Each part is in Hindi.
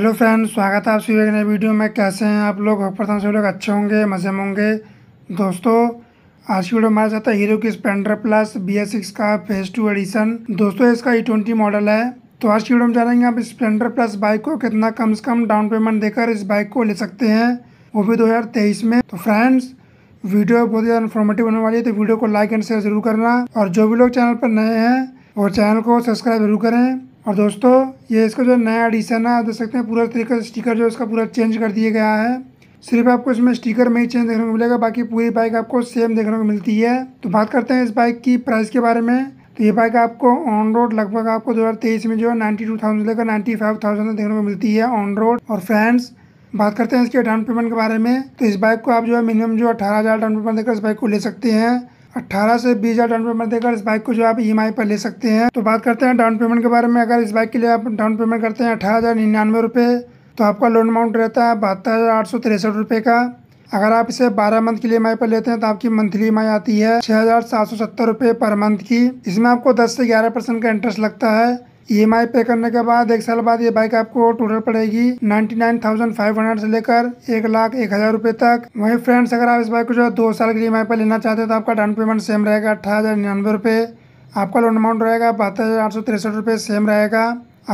हेलो फ्रेंड स्वागत है आप सभी नए वीडियो में कैसे हैं आप लोग प्रथम सभी लोग अच्छे होंगे मज़े में होंगे दोस्तों आज की वीडियो हमारे साथ है हीरो की Splendor plus B S six का फेज टू एडिशन दोस्तों इसका ई ट्वेंटी मॉडल है तो आज की वीडियो में जानेंगे आप स्पेंडर प्लस बाइक को कितना कम से कम डाउन पेमेंट देकर इस बाइक को ले सकते हैं वो भी दो हज़ार तेईस में तो फ्रेंड्स वीडियो बहुत ज़्यादा इन्फॉर्मेटिव होने वाली है तो वीडियो को लाइक एंड शेयर जरूर करना और जो भी लोग चैनल पर नए हैं वो चैनल को सब्सक्राइब जरूर करें और दोस्तों ये इसका जो नया एडिशन है आप देख सकते हैं पूरा तरीके से स्टिकर जो इसका पूरा चेंज कर दिया गया है सिर्फ आपको इसमें स्टिकर में ही चेंज देखने को मिलेगा बाकी पूरी बाइक आपको सेम देखने को मिलती है तो बात करते हैं इस बाइक की प्राइस के बारे में तो ये बाइक आपको ऑन रोड लगभग आपको 2023 में जो है नाइन्टी टू थाउजेंड लेकर नाइन्टी फाइव थाउजेंड देखने को मिलती है ऑन रोड और फ्रेंड्स बात करते हैं इसके डाउन पेमेंट के बारे में तो इस बाइक को आप जो है मिनिमम जो अठारह हज़ार डाउन पेमेंट देकर इस बाइक को ले सकते हैं अट्ठारह से बीस हज़ार डाउन पेमेंट देकर इस बाइक को जो आप ई e पर ले सकते हैं तो बात करते हैं डाउन पेमेंट के बारे में अगर इस बाइक के लिए आप डाउन पेमेंट करते हैं अठारह हज़ार निन्यानवे रुपये तो आपका लोन अमाउंट रहता है बहत्तर हज़ार आठ सौ तिरसठ रुपये का अगर आप इसे 12 मंथ के लिए ई e पर लेते हैं तो आपकी मंथली ई e आती है छः हज़ार सात सौ सत्तर रुपये पर मंथ की इसमें आपको 10 से 11 परसेंट का इंटरेस्ट लगता है ई एम आई पे करने के बाद एक साल बाद ये बाइक आपको टोटल पड़ेगी 99,500 नाइन थाउजेंड फाइव हंड्रेड से लेकर एक लाख एक हजार रूपए तक वहीं फ्रेंड्स अगर आप इस बाइक को जो है दो साल के ई आई e पे लेना चाहते हो तो आपका डाउन पेमेंट सेम रहेगा अठारह हज़ार निन्यानवे रुपये आपका लोन अमाउंट रहेगा बहत्तर हज़ार आठ सौ तिरसठ रुपये सेम रहेगा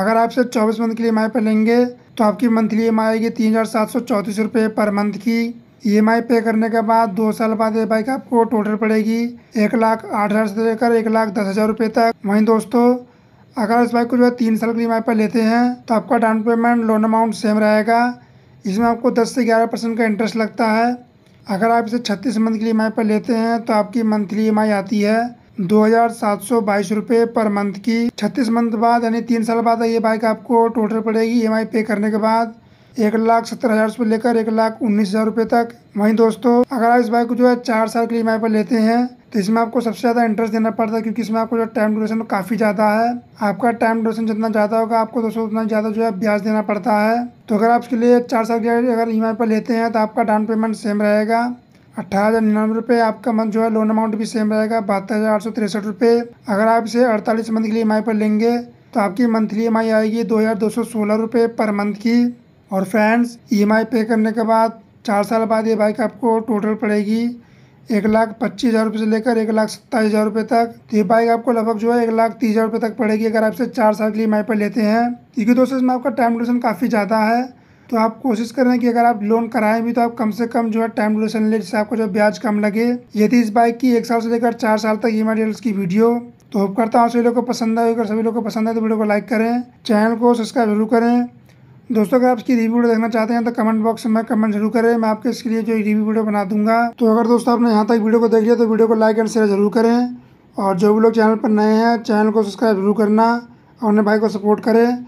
अगर आप सिर्फ चौबीस मंथ के लिए ई e पर लेंगे तो आपकी मंथली ई e आएगी तीन हज़ार सात सौ रुपये पर मंथ की ई पे करने के बाद दो साल बाद ये बाइक आपको टोटल पड़ेगी एक लाख आठ हज़ार से लेकर एक लाख दस हज़ार रुपये तक वहीं दोस्तों अगर इस बाइक को जो है तीन साल की ई पर लेते हैं तो आपका down payment loan amount same रहेगा इसमें आपको दस से ग्यारह परसेंट का इंटरेस्ट लगता है अगर आप इसे छत्तीस मंथ के लिए ई पर लेते हैं तो आपकी मंथली ई आती है दो हज़ार सात सौ बाईस रुपये पर मंथ की छत्तीस मंथ बाद यानी तीन साल बाद ये बाइक आपको टोटल पड़ेगी ई पे करने के बाद एक लाख सत्तर हज़ार रुपये लेकर एक लाख उन्नीस हज़ार रुपये तक वहीं दोस्तों अगर आप इस बाइक को जो है चार साल के लिए ई पर लेते हैं तो इसमें आपको सबसे ज़्यादा इंटरेस्ट देना पड़ता है क्योंकि इसमें आपको जो टाइम ड्यूरेशन काफ़ी ज़्यादा है आपका टाइम ड्यूरेशन जितना ज़्यादा होगा आपको दोस्तों उतना ज़्यादा जो है ब्याज देना पड़ता है तो अगर आप इसके लिए चार साल के अगर ई पर लेते हैं तो आपका डाउन पेमेंट सेम रहेगा अट्ठारह हज़ार निन्यानवे रुपये आपका मंथ जो है लोन अमाउंट भी सेम रहेगा बहत्तर हज़ार आठ सौ तिरसठ रुपये अगर आप इसे अड़तालीस मंथ के लिए ई पर लेंगे तो आपकी मंथली ई आएगी दो हज़ार दो सौ सोलह रुपये पर मंथ की और फ्रेंड्स ई पे करने के बाद चार साल बाद ये बाइक आपको टोटल पड़ेगी एक लाख पच्चीस हज़ार रुपये से लेकर एक लाख सत्ताईस हज़ार रुपये तक तो ये बाइक आपको लगभग जो है एक लाख तीस हज़ार रुपये तक पड़ेगी अगर आप इसे चार साल के लिए माई पर लेते हैं क्योंकि दोस्तों इसमें आपका टाइम ड्यूरेशन काफ़ी ज़्यादा है तो आप कोशिश करें कि अगर आप लोन कराएं भी तो आप कम से कम जो है टाइम ड्यूरेशन ले जिससे आपको जो ब्याज कम लगे ये थी इस बाइक की एक साल से लेकर चार साल तक ई एम की वीडियो तो होप करता हूँ सभी लोग को पसंद आए अगर सभी लोग को पसंद आए तो वीडियो को लाइक करें चैनल को सब्सक्राइब जरूर करें दोस्तों अगर आप इसकी रिव्यू वीडियो देखना चाहते हैं तो कमेंट बॉक्स में कमेंट जरूर करें मैं आपके इसके लिए जो रिव्यू वीडियो बना दूंगा तो अगर दोस्तों आपने यहाँ तक वीडियो को देख लिया तो वीडियो को लाइक एंड शेयर जरूर करें और जो भी लोग चैनल पर नए हैं चैनल को सब्सक्राइब जरूर करना और अपने भाई को सपोर्ट करें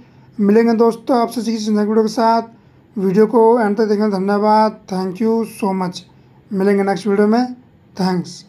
मिलेंगे दोस्तों आपसे किसी वीडियो के साथ वीडियो को एंड तक देखने धन्यवाद थैंक यू सो मच मिलेंगे नेक्स्ट वीडियो में थैंक्स